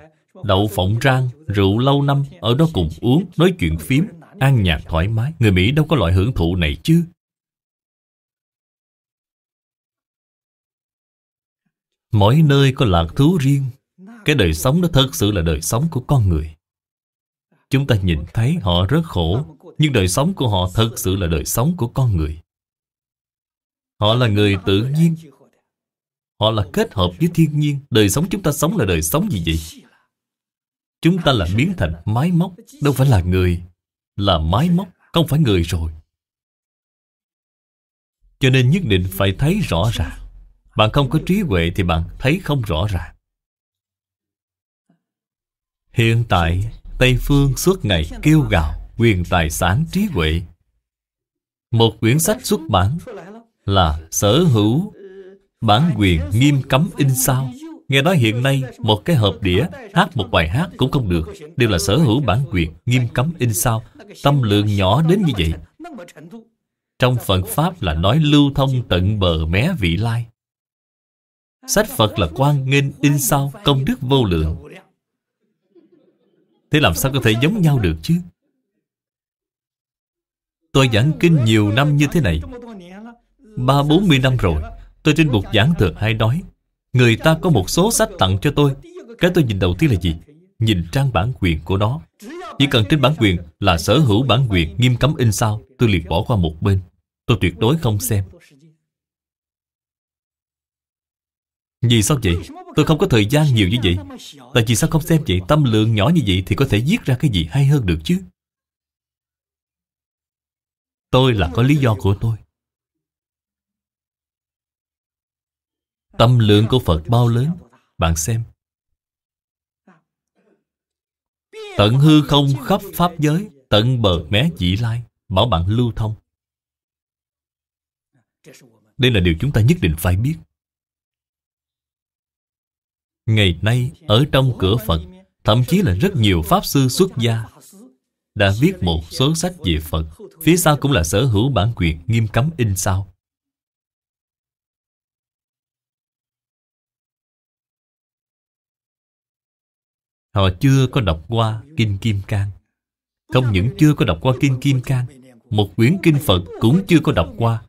Đậu phộng rang, rượu lâu năm Ở đó cùng uống, nói chuyện phím Ăn nhạc thoải mái Người Mỹ đâu có loại hưởng thụ này chứ Mỗi nơi có lạc thú riêng Cái đời sống đó thật sự là đời sống của con người Chúng ta nhìn thấy họ rất khổ Nhưng đời sống của họ thật sự là đời sống của con người Họ là người tự nhiên Họ là kết hợp với thiên nhiên Đời sống chúng ta sống là đời sống gì vậy? Chúng ta là biến thành máy móc Đâu phải là người Là máy móc, không phải người rồi Cho nên nhất định phải thấy rõ ràng Bạn không có trí huệ thì bạn thấy không rõ ràng Hiện tại Tây Phương suốt ngày kêu gào Quyền tài sản trí huệ Một quyển sách xuất bản là sở hữu bản quyền nghiêm cấm in sao Nghe nói hiện nay một cái hộp đĩa hát một bài hát cũng không được Đều là sở hữu bản quyền nghiêm cấm in sao Tâm lượng nhỏ đến như vậy Trong Phật Pháp là nói lưu thông tận bờ mé vị lai Sách Phật là quan nghênh in sao công đức vô lượng Thế làm sao có thể giống nhau được chứ Tôi giảng kinh nhiều năm như thế này ba bốn mươi năm rồi Tôi trên một giảng thường hay nói Người ta có một số sách tặng cho tôi Cái tôi nhìn đầu tiên là gì? Nhìn trang bản quyền của nó Chỉ cần trên bản quyền là sở hữu bản quyền Nghiêm cấm in sao Tôi liền bỏ qua một bên Tôi tuyệt đối không xem Vì sao vậy? Tôi không có thời gian nhiều như vậy Tại vì sao không xem vậy? Tâm lượng nhỏ như vậy Thì có thể viết ra cái gì hay hơn được chứ Tôi là có lý do của tôi Tâm lượng của Phật bao lớn Bạn xem Tận hư không khắp Pháp giới Tận bờ mé dĩ lai Bảo bạn lưu thông Đây là điều chúng ta nhất định phải biết Ngày nay ở trong cửa Phật Thậm chí là rất nhiều Pháp sư xuất gia Đã viết một số sách về Phật Phía sau cũng là sở hữu bản quyền nghiêm cấm in sao Họ chưa có đọc qua Kinh Kim Cang Không những chưa có đọc qua Kinh Kim Cang Một quyển Kinh Phật cũng chưa có đọc qua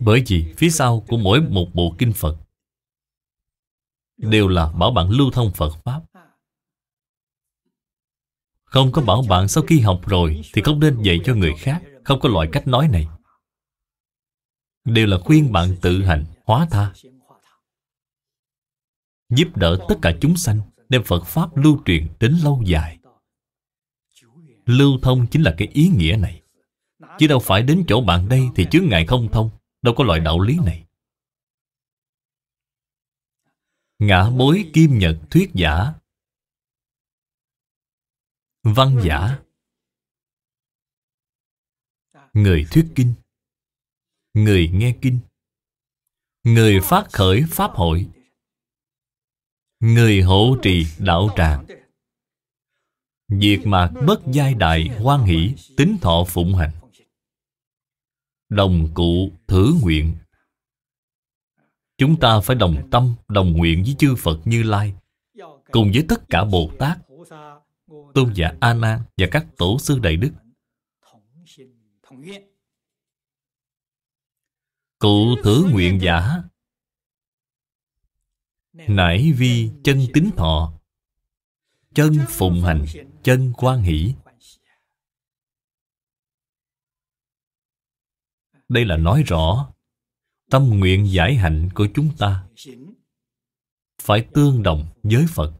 Bởi vì phía sau của mỗi một bộ Kinh Phật Đều là bảo bạn lưu thông Phật Pháp Không có bảo bạn sau khi học rồi Thì không nên dạy cho người khác Không có loại cách nói này Đều là khuyên bạn tự hành, hóa tha Giúp đỡ tất cả chúng sanh đem Phật Pháp lưu truyền đến lâu dài. Lưu thông chính là cái ý nghĩa này. Chứ đâu phải đến chỗ bạn đây thì chướng ngại không thông, đâu có loại đạo lý này. Ngã bối kim nhật thuyết giả Văn giả Người thuyết kinh Người nghe kinh Người phát khởi pháp hội Người hộ trì đạo tràng Diệt mạc bất giai đại hoan hỷ Tính thọ phụng hành Đồng cụ thử nguyện Chúng ta phải đồng tâm Đồng nguyện với chư Phật Như Lai Cùng với tất cả Bồ Tát Tôn giả A Nan và các tổ sư đại đức Cụ thử nguyện giả Nải vi chân tính thọ Chân phụng hành Chân quan hỷ Đây là nói rõ Tâm nguyện giải hạnh của chúng ta Phải tương đồng với Phật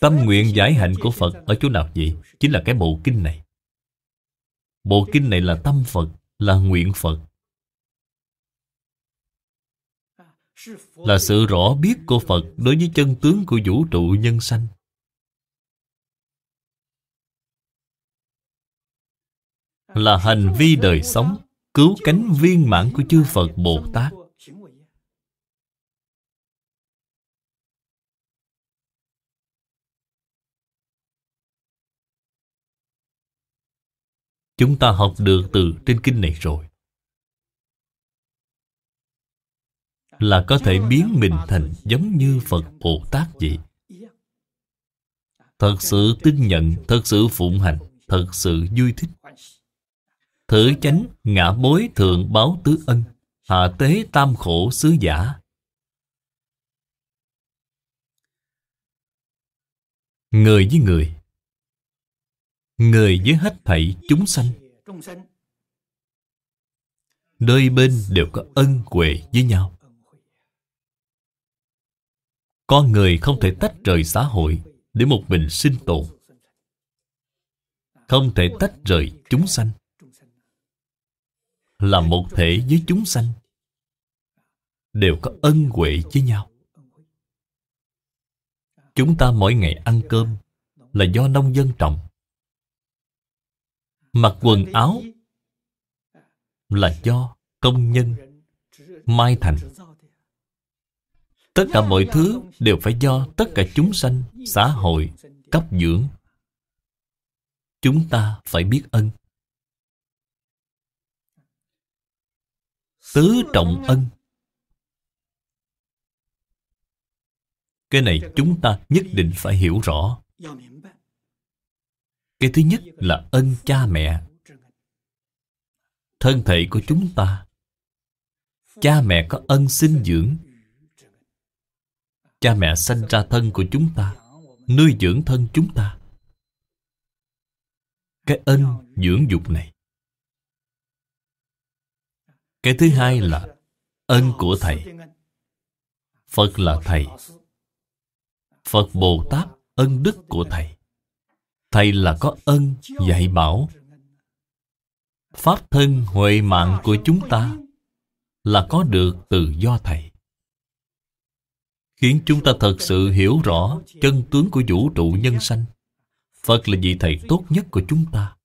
Tâm nguyện giải hạnh của Phật ở chỗ nào vậy? Chính là cái bộ kinh này Bộ kinh này là tâm Phật Là nguyện Phật là sự rõ biết của Phật đối với chân tướng của vũ trụ nhân sanh. Là hành vi đời sống, cứu cánh viên mãn của chư Phật Bồ Tát. Chúng ta học được từ trên kinh này rồi. là có thể biến mình thành giống như Phật Bồ Tát vậy. Thật sự tin nhận, thật sự phụng hành, thật sự vui thích. Thử chánh ngã bối thượng báo tứ ân, hạ tế tam khổ sứ giả. Người với người Người với hết thảy chúng sanh Đôi bên đều có ân huệ với nhau con người không thể tách rời xã hội để một mình sinh tồn. Không thể tách rời chúng sanh. Là một thể với chúng sanh. Đều có ân huệ với nhau. Chúng ta mỗi ngày ăn cơm là do nông dân trồng. Mặc quần áo là do công nhân mai thành Tất cả mọi thứ đều phải do tất cả chúng sanh, xã hội, cấp dưỡng. Chúng ta phải biết ân. Tứ trọng ân Cái này chúng ta nhất định phải hiểu rõ. Cái thứ nhất là ân cha mẹ. Thân thể của chúng ta, cha mẹ có ân sinh dưỡng Cha mẹ sanh ra thân của chúng ta Nuôi dưỡng thân chúng ta Cái ân dưỡng dục này Cái thứ hai là Ân của Thầy Phật là Thầy Phật Bồ Tát ân đức của Thầy Thầy là có ân dạy bảo Pháp thân huệ mạng của chúng ta Là có được từ do Thầy khiến chúng ta thật sự hiểu rõ chân tướng của vũ trụ nhân sanh. Phật là vị thầy tốt nhất của chúng ta.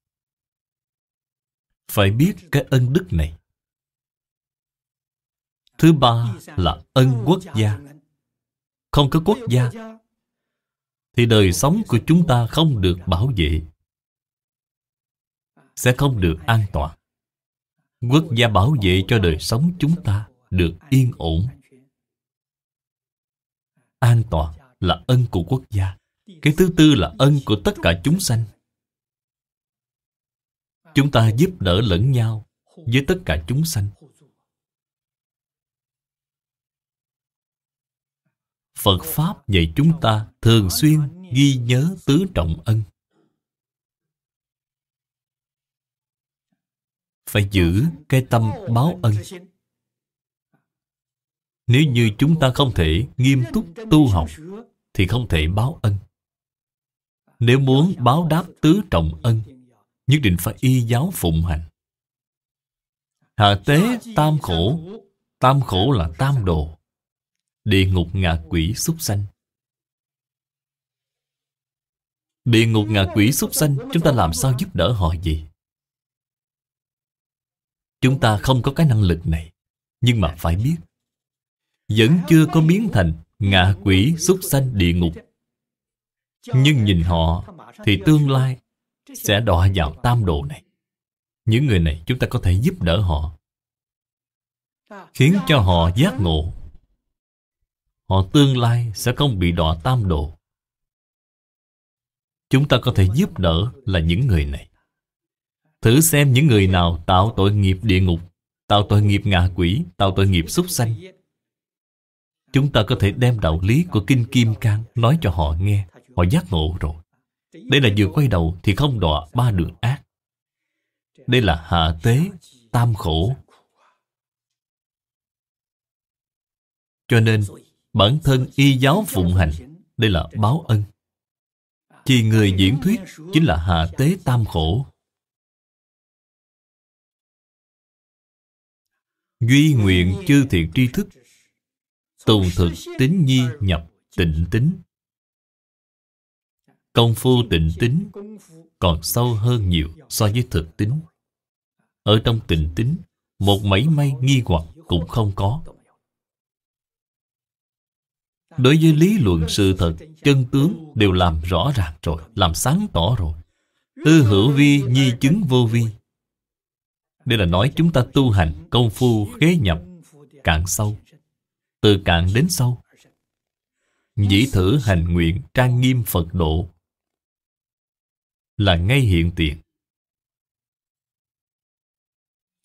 Phải biết cái ân đức này. Thứ ba là ân quốc gia. Không có quốc gia, thì đời sống của chúng ta không được bảo vệ. Sẽ không được an toàn. Quốc gia bảo vệ cho đời sống chúng ta được yên ổn an toàn là ân của quốc gia cái thứ tư là ân của tất cả chúng sanh chúng ta giúp đỡ lẫn nhau với tất cả chúng sanh phật pháp dạy chúng ta thường xuyên ghi nhớ tứ trọng ân phải giữ cái tâm báo ân nếu như chúng ta không thể nghiêm túc tu học Thì không thể báo ân Nếu muốn báo đáp tứ trọng ân Nhất định phải y giáo phụng hành Hạ tế tam khổ Tam khổ là tam đồ Địa ngục ngạ quỷ súc sanh Địa ngục ngạ quỷ súc sanh Chúng ta làm sao giúp đỡ họ gì Chúng ta không có cái năng lực này Nhưng mà phải biết vẫn chưa có biến thành ngạ quỷ súc sanh địa ngục. Nhưng nhìn họ thì tương lai sẽ đọa vào tam đồ này. Những người này chúng ta có thể giúp đỡ họ khiến cho họ giác ngộ. Họ tương lai sẽ không bị đọa tam đồ. Chúng ta có thể giúp đỡ là những người này. Thử xem những người nào tạo tội nghiệp địa ngục, tạo tội nghiệp ngạ quỷ, tạo tội nghiệp súc sanh, Chúng ta có thể đem đạo lý của Kinh Kim Cang nói cho họ nghe. Họ giác ngộ rồi. Đây là vừa quay đầu thì không đọa ba đường ác. Đây là hạ tế, tam khổ. Cho nên, bản thân y giáo phụng hành, đây là báo ân. Chỉ người diễn thuyết chính là hạ tế tam khổ. Duy nguyện chư thiện tri thức tù thực tính nhi nhập tịnh tính công phu tịnh tính còn sâu hơn nhiều so với thực tính ở trong tịnh tính một mảy may nghi hoặc cũng không có đối với lý luận sự thật chân tướng đều làm rõ ràng rồi làm sáng tỏ rồi tư hữu vi nhi chứng vô vi đây là nói chúng ta tu hành công phu khế nhập cạn sâu từ cạn đến sâu dĩ thử hành nguyện trang nghiêm phật độ là ngay hiện tiền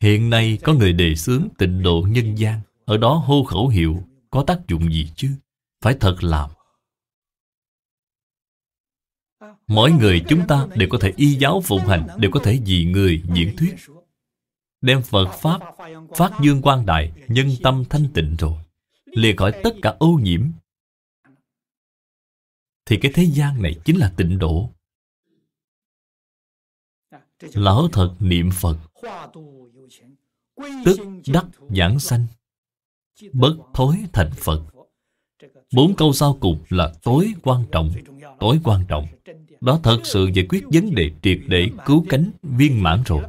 hiện nay có người đề xướng tịnh độ nhân gian ở đó hô khẩu hiệu có tác dụng gì chứ phải thật làm mỗi người chúng ta đều có thể y giáo phụng hành đều có thể vì người diễn thuyết đem phật pháp phát dương quang đại nhân tâm thanh tịnh rồi lìa khỏi tất cả ô nhiễm thì cái thế gian này chính là tịnh độ lão thật niệm phật tức đắc giảng sanh bất thối thành phật bốn câu sau cùng là tối quan trọng tối quan trọng đó thật sự giải quyết vấn đề triệt để cứu cánh viên mãn rồi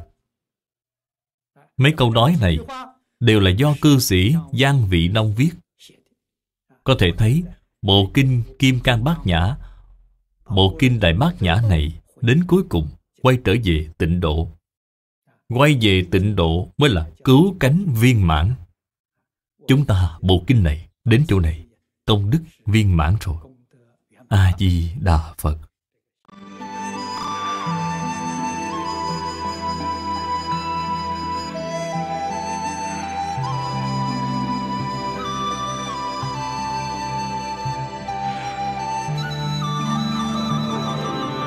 mấy câu nói này đều là do cư sĩ giang vị nông viết có thể thấy Bộ kinh Kim Cang Bát Nhã Bộ kinh Đại Bát Nhã này Đến cuối cùng quay trở về tịnh độ Quay về tịnh độ mới là cứu cánh viên mãn Chúng ta bộ kinh này Đến chỗ này Công đức viên mãn rồi A-di-đà Phật